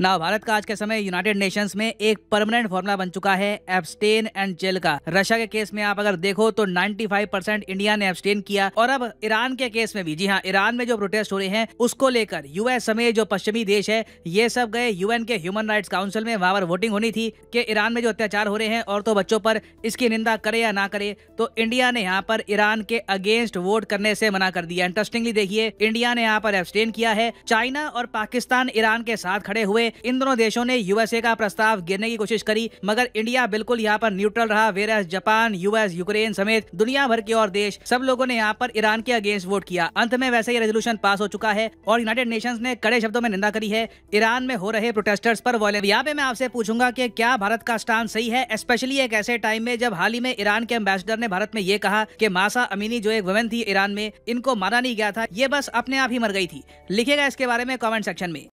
भारत का आज के समय यूनाइटेड नेशंस में एक परमानेंट फॉर्मूला बन चुका है एब्सटेन एंड जेल का रशिया के केस में आप अगर देखो तो 95 परसेंट इंडिया ने एब्सटेन किया और अब ईरान के केस में भी जी हाँ ईरान में जो प्रोटेस्ट हो रहे हैं उसको लेकर यूएस समेत जो पश्चिमी देश है ये सब गए यूएन के ह्यूमन राइट काउंसिल में वहां पर वोटिंग होनी थी की ईरान में जो अत्याचार हो रहे हैं और तो बच्चों पर इसकी निंदा करे या ना करे तो इंडिया ने यहाँ पर ईरान के अगेंस्ट वोट करने से मना कर दिया इंटरेस्टिंगली देखिए इंडिया ने यहाँ पर एब्सटेन किया है चाइना और पाकिस्तान ईरान के साथ खड़े हुए इन दोनों देशों ने यूएसए का प्रस्ताव गिरने की कोशिश करी मगर इंडिया बिल्कुल यहाँ पर न्यूट्रल रहा वेरस जापान यूएस यूक्रेन समेत दुनिया भर के और देश सब लोगों ने यहाँ पर ईरान के अगेंस्ट वोट किया अंत में वैसे ही रेजोल्यूशन पास हो चुका है और यूनाइटेड नेशन ने कड़े शब्दों में निंदा करी है ईरान में हो रहे प्रोटेस्टर्स पर वॉलेंस यहाँ पे मैं आपसे पूछूंगा की क्या भारत का स्टांस सही है स्पेशली एक ऐसे टाइम में जब हाल ही में ईरान के एम्बेसडर ने भारत में ये कहा की मासा अमीनी जो एक वुमेन थी ईरान में इनको मारा नहीं गया था ये बस अपने आप ही मर गई थी लिखेगा इसके बारे में कॉमेंट सेक्शन में